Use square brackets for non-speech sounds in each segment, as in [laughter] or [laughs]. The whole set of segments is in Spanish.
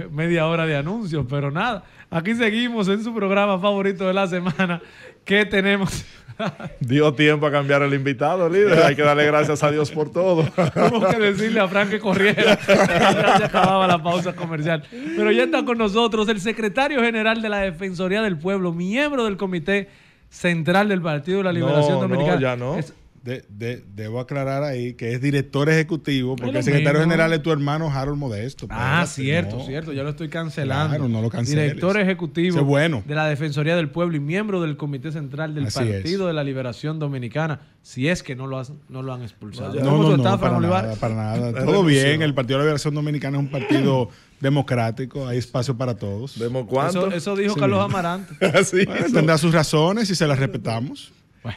[laughs] media hora de anuncios, pero nada. Aquí seguimos en su programa favorito de la semana. ¿Qué tenemos? [laughs] Dio tiempo a cambiar el invitado, líder. Hay que darle gracias a Dios por todo. Tuvo que decirle a Frank que corriera. Ya acababa la pausa comercial. Pero ya está con nosotros el secretario general de la Defensoría del Pueblo, miembro del Comité Central del Partido de la Liberación Dominicana de, de, debo aclarar ahí que es director ejecutivo, porque el secretario general es tu hermano Harold Modesto. Ah, cierto, cierto, yo lo estoy cancelando. lo Director ejecutivo de la Defensoría del Pueblo y miembro del Comité Central del Partido de la Liberación Dominicana, si es que no lo, no lo han expulsado. No, no, no, para, nada, [laughs] Todo bien, el Partido de la Liberación Dominicana es un partido... [clears throat] democrático, hay espacio para todos. ¿Vemos cuánto? Eso, dijo Carlos Amarante. [laughs] tendrá sus razones y se las respetamos.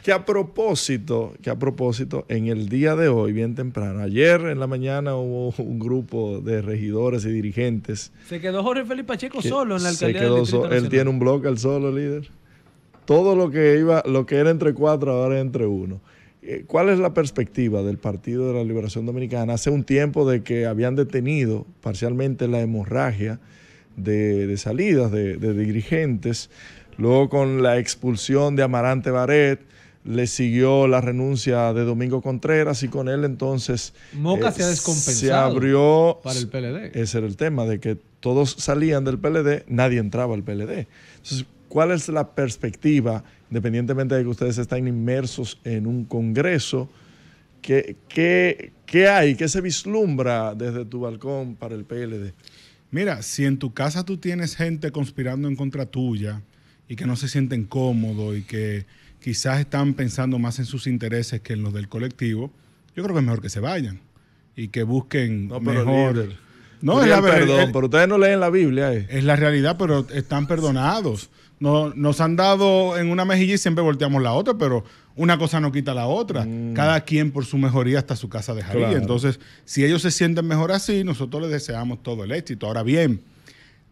Que a propósito, que a propósito, en el día de hoy, bien temprano, ayer en la mañana hubo un grupo de regidores y dirigentes. Se quedó Jorge Felipe Pacheco solo en la alcaldía. de quedó él tiene un bloque al solo líder. Todo lo que iba, lo que era entre cuatro, ahora es entre uno. Eh, ¿Cuál es la perspectiva del Partido de la Liberación Dominicana? Hace un tiempo de que habían detenido parcialmente la hemorragia de, salidas de, de dirigentes, luego con la expulsión de Amarante Baret, le siguió la renuncia de Domingo Contreras y con él entonces Moca eh, se abrió para el PLD. Ese era el tema de que todos salían del PLD, nadie entraba al PLD. Entonces, ¿cuál es la perspectiva, independientemente de que ustedes están inmersos en un congreso, qué, qué hay, qué se vislumbra desde tu balcón para el PLD? Mira, si en tu casa tú tienes gente conspirando en contra tuya y que no se sienten cómodos y que quizás están pensando más en sus intereses que en los del colectivo, yo creo que es mejor que se vayan y que busquen no, pero mejor. No, es la verdad. pero ustedes no leen la Biblia. Eh. Es la realidad, pero están perdonados. No, nos han dado en una mejilla y siempre volteamos la otra, pero una cosa no quita la otra. Mm. Cada quien por su mejoría hasta su casa de Claro. Entonces, si ellos se sienten mejor así, nosotros les deseamos todo el éxito. Ahora bien,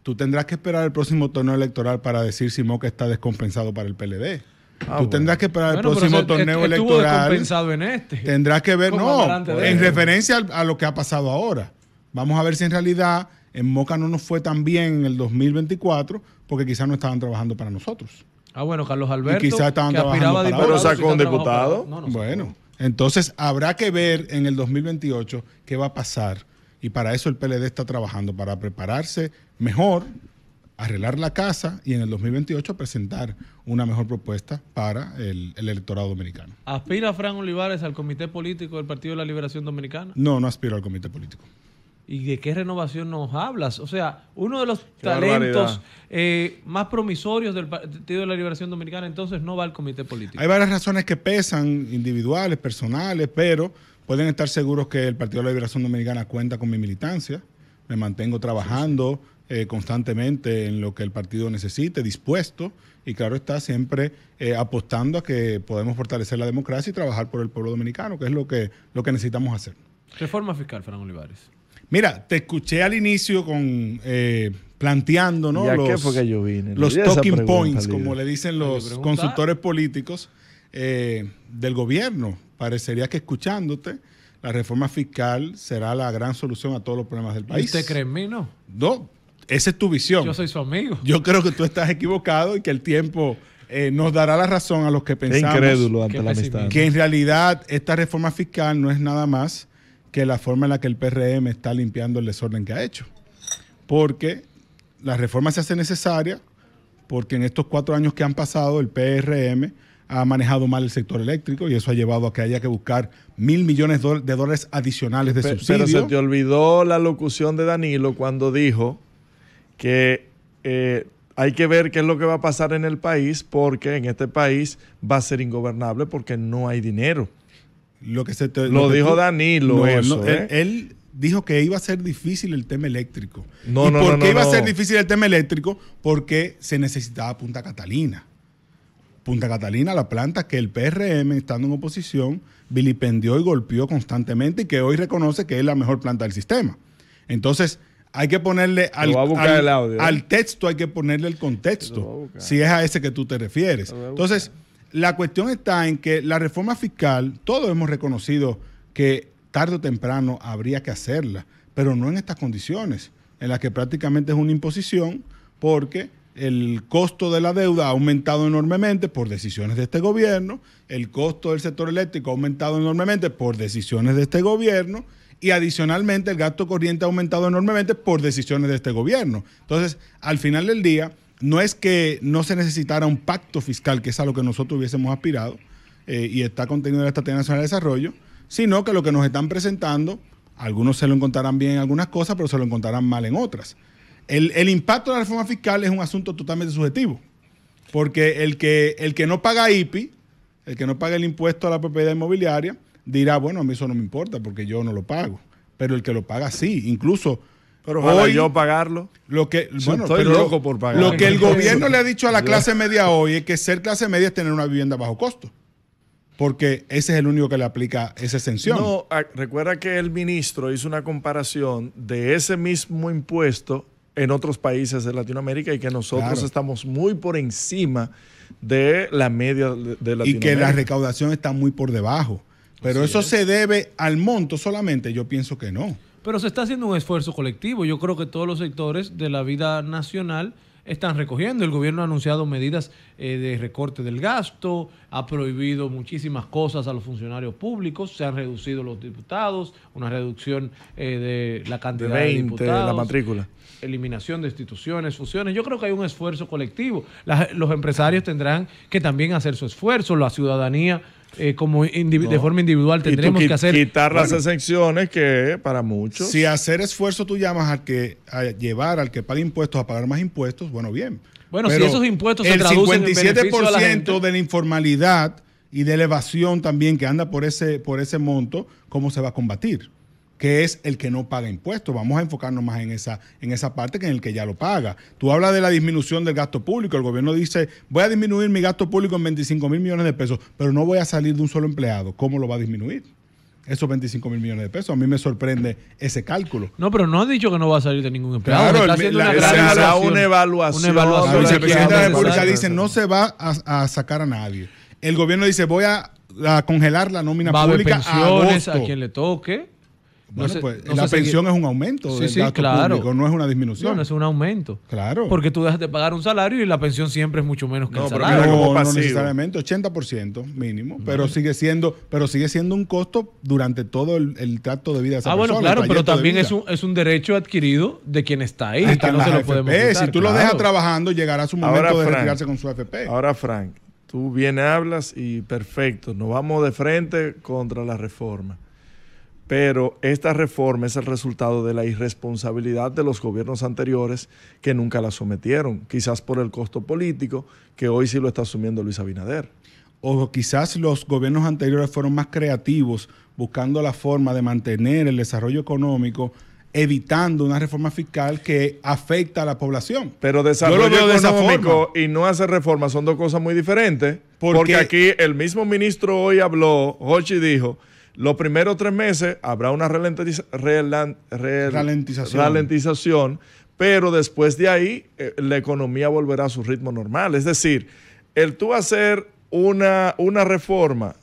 tú tendrás que esperar el próximo torneo electoral para decir si Moca está descompensado para el PLD. Ah, Tú tendrás que esperar el próximo torneo electoral. Pensado en este. Tendrás que ver, no, en referencia a lo que ha pasado ahora. Vamos a ver si en realidad en Moca no nos fue tan bien en el 2024 porque quizás no estaban trabajando para nosotros. Ah, bueno, Carlos Alberto. Y quizás estaban que trabajando para Pero sacó un diputado. bueno, entonces habrá que ver en el 2028 qué va a pasar. Y para eso el PLD está trabajando, para prepararse mejor arreglar la casa y en el 2028 presentar una mejor propuesta para el, electorado dominicano. ¿Aspira Fran Olivares al comité político del Partido de la Liberación Dominicana? No, no aspiro al comité político. ¿Y de qué renovación nos hablas? O sea, uno de los talentos eh, más promisorios del Partido de la Liberación Dominicana entonces no va al comité político. Hay varias razones que pesan, individuales, personales, pero pueden estar seguros que el Partido de la Liberación Dominicana cuenta con mi militancia. Me mantengo trabajando. Eh, constantemente en lo que el partido necesite, dispuesto y claro está siempre eh, apostando a que podemos fortalecer la democracia y trabajar por el pueblo dominicano, que es lo que, lo que necesitamos hacer. Reforma fiscal, Fran Olivares. Mira, te escuché al inicio con eh, planteando ¿no? los, los talking points, como le dicen los consultores políticos eh, del gobierno. Parecería que escuchándote la reforma fiscal será la gran solución a todos los problemas del país. ¿Y usted cree no? No, esa es tu visión. Yo soy su amigo. Yo creo que tú estás equivocado y que el tiempo eh, nos dará la razón a los que pensamos incrédulo que en realidad esta reforma fiscal no es nada más que la forma en la que el PRM está limpiando el desorden que ha hecho. Porque la reforma se hace necesaria porque en estos cuatro años que han pasado el PRM ha manejado mal el sector eléctrico y eso ha llevado a que haya que buscar mil millones de dólares adicionales de subsidios. Pero se te olvidó la locución de Danilo cuando dijo que eh, hay que ver qué es lo que va a pasar en el país, porque en este país va a ser ingobernable porque no hay dinero. Lo, que se lo, dijo Danilo. ¿eh? él, dijo que iba a ser difícil el tema eléctrico. ¿Y ¿Por qué iba a ser difícil el tema eléctrico? Porque se necesitaba Punta Catalina. Punta Catalina, la planta que el PRM, estando en oposición, vilipendió y golpeó constantemente y que hoy reconoce que es la mejor planta del sistema. Entonces, hay que ponerle al, al, ¿eh? texto, hay que ponerle el contexto, si es a ese que tú te refieres. Entonces, la cuestión está en que la reforma fiscal, todos hemos reconocido que tarde o temprano habría que hacerla, pero no en estas condiciones, en las que prácticamente es una imposición, porque el costo de la deuda ha aumentado enormemente por decisiones de este gobierno, el costo del sector eléctrico ha aumentado enormemente por decisiones de este gobierno, y adicionalmente el gasto corriente ha aumentado enormemente por decisiones de este gobierno. Entonces, al final del día, no es que no se necesitara un pacto fiscal, que es a lo que nosotros hubiésemos aspirado, eh, y está contenido en la Estrategia Nacional de Desarrollo, sino que lo que nos están presentando, algunos se lo encontrarán bien en algunas cosas, pero se lo encontrarán mal en otras. El, impacto de la reforma fiscal es un asunto totalmente subjetivo, porque el que, el que no paga IPI, el que no paga el impuesto a la propiedad inmobiliaria, dirá, bueno, a mí eso no me importa porque yo no lo pago. Pero el que lo paga sí, incluso... Pero yo pagarlo. Lo que, estoy loco por pagar. Lo que el [laughs] gobierno le ha dicho a la clase media hoy es que ser clase media es tener una vivienda bajo costo. Porque ese es el único que le aplica esa exención. No, ah, recuerda que el ministro hizo una comparación de ese mismo impuesto en otros países de Latinoamérica y que nosotros estamos muy por encima de la media de, de Latinoamérica. Y que la recaudación está muy por debajo. Pero eso se debe al monto solamente, yo pienso que no. Pero se está haciendo un esfuerzo colectivo. Yo creo que todos los sectores de la vida nacional están recogiendo. El gobierno ha anunciado medidas eh, de recorte del gasto, ha prohibido muchísimas cosas a los funcionarios públicos, se han reducido los diputados, una reducción eh, de la cantidad de, de la matrícula. Eliminación de instituciones, fusiones. Yo creo que hay un esfuerzo colectivo. los empresarios tendrán que también hacer su esfuerzo, la ciudadanía eh, como de forma individual tendremos que hacer. Quitar las exenciones que para muchos. Si hacer esfuerzo tú llamas al que a llevar al que paga impuestos a pagar más impuestos, bueno, bien. Bueno, si esos impuestos se traducen en El 57% de la informalidad y de elevación también que anda por ese por ese monto, ¿cómo se va a combatir? que es el que no paga impuestos. Vamos a enfocarnos más en esa, en esa parte que en el que ya lo paga. Tú hablas de la disminución del gasto público. El gobierno dice, voy a disminuir mi gasto público en 25 mil millones de pesos, pero no voy a salir de un solo empleado. ¿Cómo lo va a disminuir? Esos 25 mil millones de pesos. A mí me sorprende ese cálculo. No, pero no ha dicho que no va a salir de ningún empleado. Claro, se una evaluación. La de la República dice, no se va a, sacar a nadie. El gobierno dice, voy a congelar la nómina pública a, a quien le toque. Pues, la pensión es un aumento claro. no es una disminución. No, no es un aumento. Claro. Porque tú dejas de pagar un salario y la pensión siempre es mucho menos que el salario. no, no necesariamente, 80% mínimo, pero sigue siendo pero sigue siendo un costo durante todo el, trato de vida de esa Ah, bueno, claro, pero también es un, es un derecho adquirido de quien está ahí, no se lo Si tú lo dejas trabajando, llegará su momento de retirarse con su AFP. Ahora, Frank, tú bien hablas y perfecto, nos vamos de frente contra la reforma pero esta reforma es el resultado de la irresponsabilidad de los gobiernos anteriores que nunca la sometieron, quizás por el costo político que hoy sí lo está asumiendo Luis Abinader. O quizás los gobiernos anteriores fueron más creativos buscando la forma de mantener el desarrollo económico evitando una reforma fiscal que afecta a la población. Pero desarrollo económico y no hacer reformas son dos cosas muy diferentes, porque, porque aquí el mismo ministro hoy habló, Hochi dijo, los primeros tres meses habrá una ralentización. pero después de ahí eh, la economía volverá a su ritmo normal. Es decir, el tú hacer una, una reforma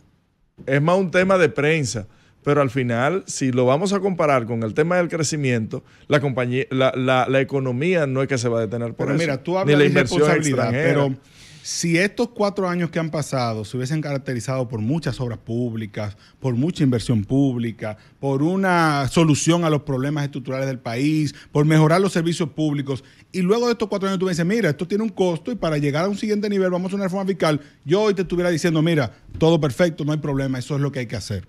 es más un tema de prensa. Pero al final, si lo vamos a comparar con el tema del crecimiento, la, compañía, la, economía no es que se va a detener por pero eso. Mira, tú hablas ni la de pero si estos cuatro años que han pasado se hubiesen caracterizado por muchas obras públicas, por mucha inversión pública, por una solución a los problemas estructurales del país, por mejorar los servicios públicos, y luego de estos cuatro años tú me dices, mira, esto tiene un costo y para llegar a un siguiente nivel vamos a una reforma fiscal, yo hoy te estuviera diciendo, mira, todo perfecto, no hay problema, eso es lo que hay que hacer.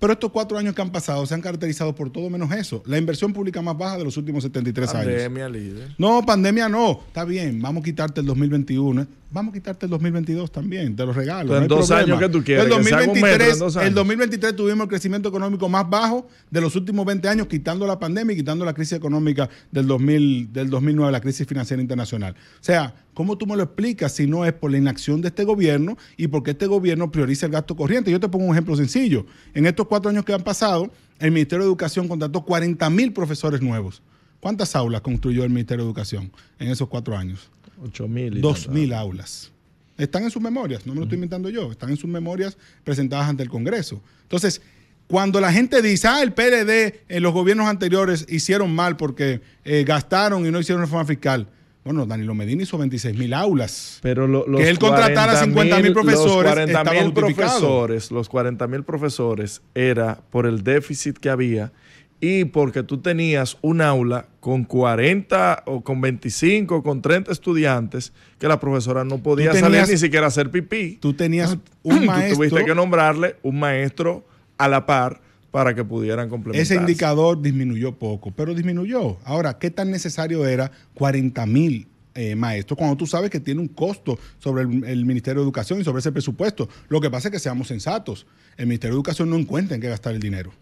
Pero estos cuatro años que han pasado se han caracterizado por todo menos eso. La inversión pública más baja de los últimos 73 años. Pandemia, líder. No, pandemia no. Está bien, vamos a quitarte el 2021. Vamos a quitarte el 2022 también, te los regalo. dos años que tú quieras. El 2023, el 2023 tuvimos el crecimiento económico más bajo de los últimos 20 años, quitando la pandemia y quitando la crisis económica del, 2000, del 2009, la crisis financiera internacional. O sea, ¿Cómo tú me lo explicas si no es por la inacción de este gobierno y porque este gobierno prioriza el gasto corriente? Yo te pongo un ejemplo sencillo. En estos cuatro años que han pasado, el Ministerio de Educación contrató 40 mil profesores nuevos. ¿Cuántas aulas construyó el Ministerio de Educación en esos cuatro años? 8.000 mil. Dos mil aulas. Están en sus memorias, no me lo estoy inventando yo, están en sus memorias presentadas ante el Congreso. Entonces, cuando la gente dice, ah, el PLD en eh, los gobiernos anteriores hicieron mal porque eh, gastaron y no hicieron reforma fiscal, bueno, Danilo Medina hizo 26 mil aulas. Pero los que él contratara 50 mil profesores. Los 40 mil profesores, los 40 mil profesores era por el déficit que había y porque tú tenías un aula con 40 o con 25 o con 30 estudiantes que la profesora no podía salir ni siquiera hacer pipí. Tú tenías [clears throat] un maestro. tuviste que nombrarle un maestro a la par para que pudieran complementar. Ese indicador disminuyó poco, pero disminuyó. Ahora, ¿qué tan necesario era 40 mil eh, maestros cuando tú sabes que tiene un costo sobre el, el, Ministerio de Educación y sobre ese presupuesto? Lo que pasa es que seamos sensatos. El Ministerio de Educación no encuentra en qué gastar el dinero.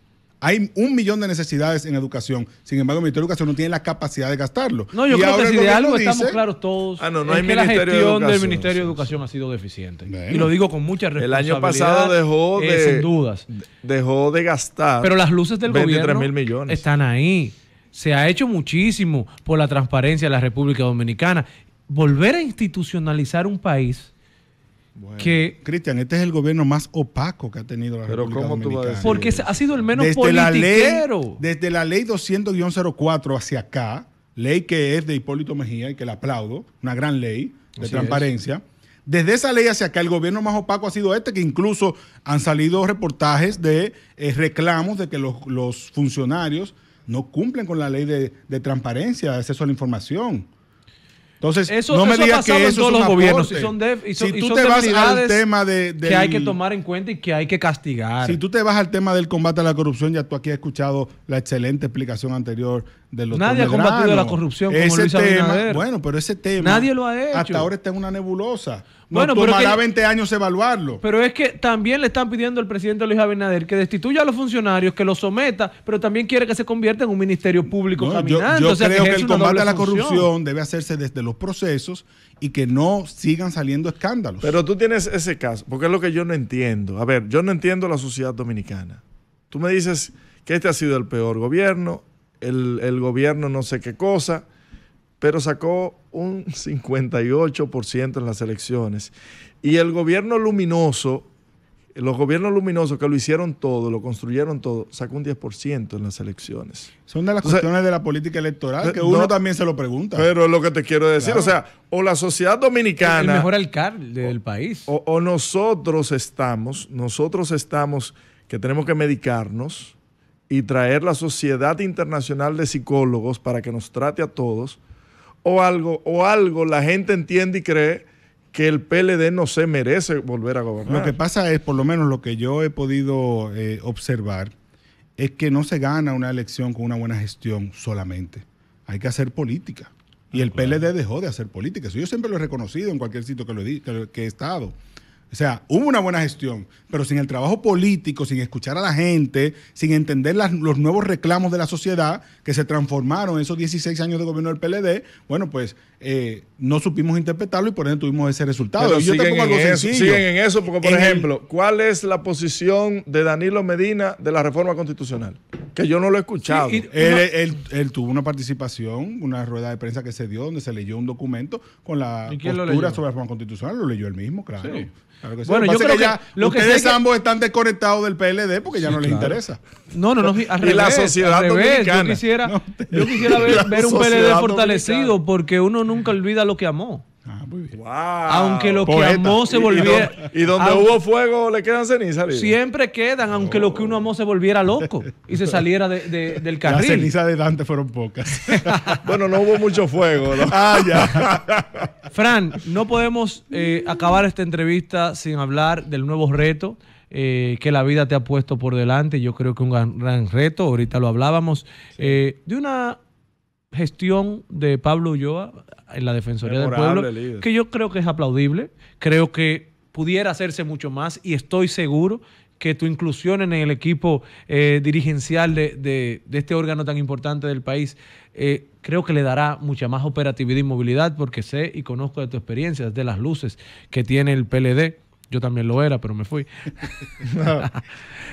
Hay un millón de necesidades en educación. Sin embargo, el Ministerio de Educación no tiene la capacidad de gastarlo. No, yo creo que si de algo estamos claros todos. Ah, que la gestión del Ministerio de Educación ha sido deficiente. Y lo digo con mucha responsabilidad. El año pasado dejó eh, de. sin dudas. Dejó de gastar. Pero las luces del gobierno millones. están ahí. Se ha hecho muchísimo por la transparencia de la República Dominicana. Volver a institucionalizar un país que Cristian, este es el gobierno más opaco que ha tenido la pero República ¿cómo Porque ha sido el menos desde politiquero. La desde la ley 200-04 hacia acá, ley que es de Hipólito Mejía y que le aplaudo, una gran ley de transparencia. Desde esa ley hacia acá, el gobierno más opaco ha sido este, que incluso han salido reportajes de eh, reclamos de que los, funcionarios no cumplen con la ley de, de transparencia, de acceso a la información. Entonces, no me digas que eso son los gobiernos. Y son si tú te vas al tema de, del, que hay que tomar en cuenta y que hay que castigar. Si tú te vas al tema del combate a la corrupción, ya tú aquí has escuchado la excelente explicación anterior Nadie ha combatido la corrupción como Luis tema, Bueno, pero ese tema. Nadie lo ha hecho. Hasta ahora está en una nebulosa. pero bueno, tomará 20 años evaluarlo. Pero es que también le están pidiendo al presidente Luis Abinader que destituya a los funcionarios, que los someta, pero también quiere que se convierta en un ministerio público no, Yo, creo que, el combate a la corrupción debe hacerse desde los procesos y que no sigan saliendo escándalos. Pero tú tienes ese caso, porque es lo que yo no entiendo. A ver, yo no entiendo la sociedad dominicana. Tú me dices que este ha sido el peor gobierno, el, gobierno no sé qué cosa, pero sacó un 58% en las elecciones. Y el gobierno luminoso, los gobiernos luminosos que lo hicieron todo, lo construyeron todo, sacó un 10% en las elecciones. Son de las cuestiones de la política electoral eh, que uno también se lo pregunta. Pero es lo que te quiero decir, o sea, o la sociedad dominicana... El, mejor alcalde del país. o nosotros estamos, nosotros estamos que tenemos que medicarnos y traer la Sociedad Internacional de Psicólogos para que nos trate a todos, o algo, o algo la gente entiende y cree que el PLD no se merece volver a gobernar. Lo que pasa es, por lo menos lo que yo he podido eh, observar, es que no se gana una elección con una buena gestión solamente. Hay que hacer política. Y ah, el PLD dejó de hacer política. Eso yo siempre lo he reconocido en cualquier sitio que, lo que he estado. O sea, hubo una buena gestión, pero sin el trabajo político, sin escuchar a la gente, sin entender los nuevos reclamos de la sociedad que se transformaron en esos 16 años de gobierno del PLD, bueno, pues eh, no supimos interpretarlo y por ende tuvimos ese resultado. Pero yo siguen, te pongo en eso, en eso, porque por ejemplo, ¿cuál es la posición de Danilo Medina de la reforma constitucional? Que yo no lo he escuchado. él, tuvo una participación, una rueda de prensa que se dio donde se leyó un documento con la postura sobre la reforma constitucional, lo leyó él mismo, claro. Sí. Bueno, yo creo que, ya que ustedes ambos están desconectados del PLD porque ya no les interesa. No, no, no. y la sociedad Dominicana. [laughs] Yo quisiera, yo quisiera ver, un PLD fortalecido porque uno nunca olvida lo que amó. Ah, aunque lo que amó se volviera. Y, donde hubo fuego le quedan cenizas. Siempre quedan, aunque lo que uno amó se volviera loco y se saliera [laughs] del carril. Las cenizas de Dante fueron pocas. [laughs] bueno, no hubo mucho fuego. ah, ya. [laughs] Fran, no podemos eh, acabar esta entrevista sin hablar del nuevo reto. Eh, que la vida te ha puesto por delante, yo creo que un gran, reto, ahorita lo hablábamos, eh, de una gestión de Pablo Ulloa en la Defensoría del Pueblo, que yo creo que es aplaudible, creo que pudiera hacerse mucho más y estoy seguro que tu inclusión en el equipo eh, dirigencial de, este órgano tan importante del país, eh, creo que le dará mucha más operatividad y movilidad porque sé y conozco de tu experiencia, de las luces que tiene el PLD. Yo también lo era, pero me fui. [laughs] [laughs]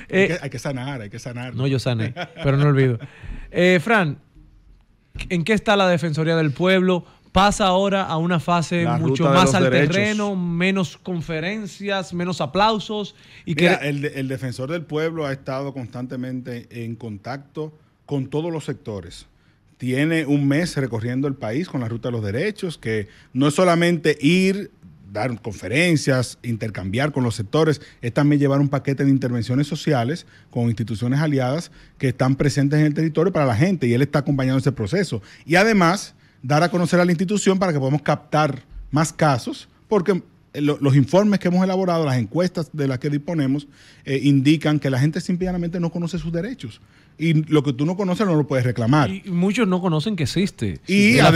Eh, hay, que, sanar, hay que sanar. No, yo sané, pero no olvido. Fran, ¿en qué está la Defensoría del Pueblo? Pasa ahora a una fase mucho más al terreno, menos conferencias, menos aplausos. Y que... el, el defensor del pueblo ha estado constantemente en contacto con todos los sectores tiene un mes recorriendo el país con la ruta de los derechos, que no es solamente ir dar conferencias, intercambiar con los sectores, es también llevar un paquete de intervenciones sociales con instituciones aliadas que están presentes en el territorio para la gente y él está acompañando ese proceso. Y además, dar a conocer a la institución para que podamos captar más casos, porque eh, los informes que hemos elaborado, las encuestas de las que disponemos, eh, indican que la gente simplemente no conoce sus derechos y lo que tú no conoces no lo puedes reclamar. Y muchos no conocen que existe. Y a,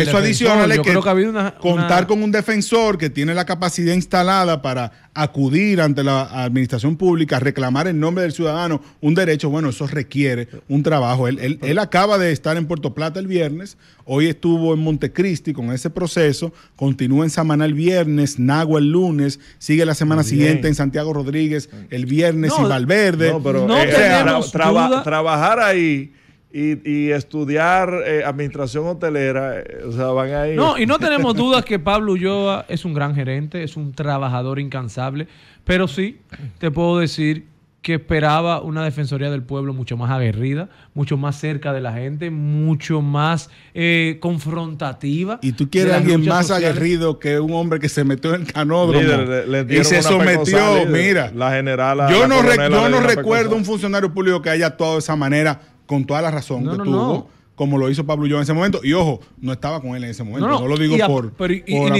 eso adicional que, que contar con un defensor que tiene la capacidad instalada para acudir ante la administración pública, reclamar en nombre del ciudadano un derecho, bueno, eso requiere un trabajo. Él, acaba de estar en Puerto Plata el viernes, hoy estuvo en Montecristi con ese proceso, continúa en Samaná el viernes, Nagua el lunes, sigue la semana siguiente en Santiago Rodríguez el viernes y Valverde. No, pero eh, eh, trabajar ahí y, estudiar eh, administración hotelera, eh, o sea, van ahí. No, y no tenemos dudas que Pablo Ulloa es un gran gerente, es un trabajador incansable, pero sí te puedo decir que esperaba una Defensoría del Pueblo mucho más aguerrida, mucho más cerca de la gente, mucho más eh, confrontativa. ¿Y tú quieres alguien más aguerrido que un hombre que se metió en el canódromo y se sometió? mira, la general. Yo no, recuerdo un funcionario público que haya actuado de esa manera con toda la razón que tuvo como lo hizo Pablo Ulloa en ese momento. Y ojo, no estaba con él en ese momento. No, lo digo por. Pero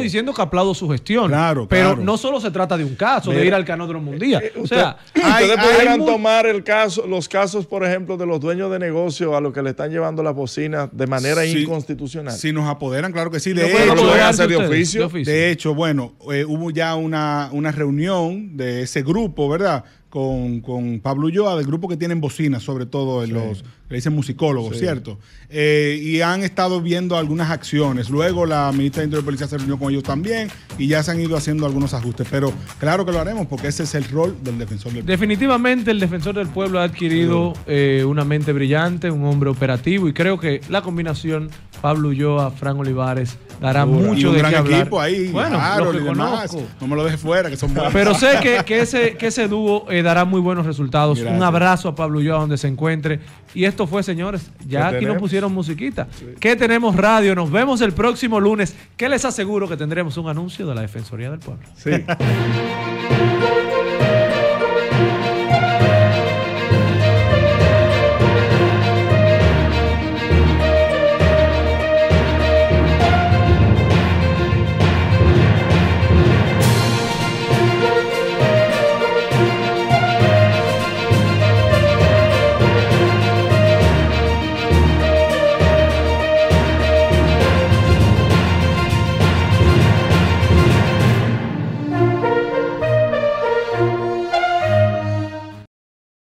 diciendo que aplaudo su gestión. Claro, Pero no solo se trata de un caso, de ir al canódromo mundial. Eh, eh, o sea, ustedes tomar el caso, los casos, por ejemplo, de los dueños de negocio a los que le están llevando las bocinas de manera inconstitucional. Si nos apoderan, claro que sí. De, hecho, de hecho, bueno, eh, hubo ya una, una reunión de ese grupo, ¿verdad? con, con Pablo Ulloa, del grupo que tienen bocinas, sobre todo en los, le dicen musicólogos, ¿cierto? Eh, y han estado viendo algunas acciones. Luego la ministra de Interior y Policía se reunió con ellos también y ya se han ido haciendo algunos ajustes. Pero claro que lo haremos porque ese es el rol del defensor del pueblo. Definitivamente el defensor del pueblo ha adquirido eh, una mente brillante, un hombre operativo y creo que la combinación Pablo Ulloa, Fran Olivares dará mucho y un de gran qué hablar. equipo ahí, bueno, No me lo dejes fuera, que son [laughs] buenos. Pero sé que, que, ese, que ese dúo... Eh, dará muy buenos resultados. Un abrazo a Pablo a donde se encuentre. Y esto fue, señores, ya aquí nos pusieron musiquita. Que tenemos radio? Nos vemos el próximo lunes, que les aseguro que tendremos un anuncio de la Defensoría del Pueblo. Sí. [laughs]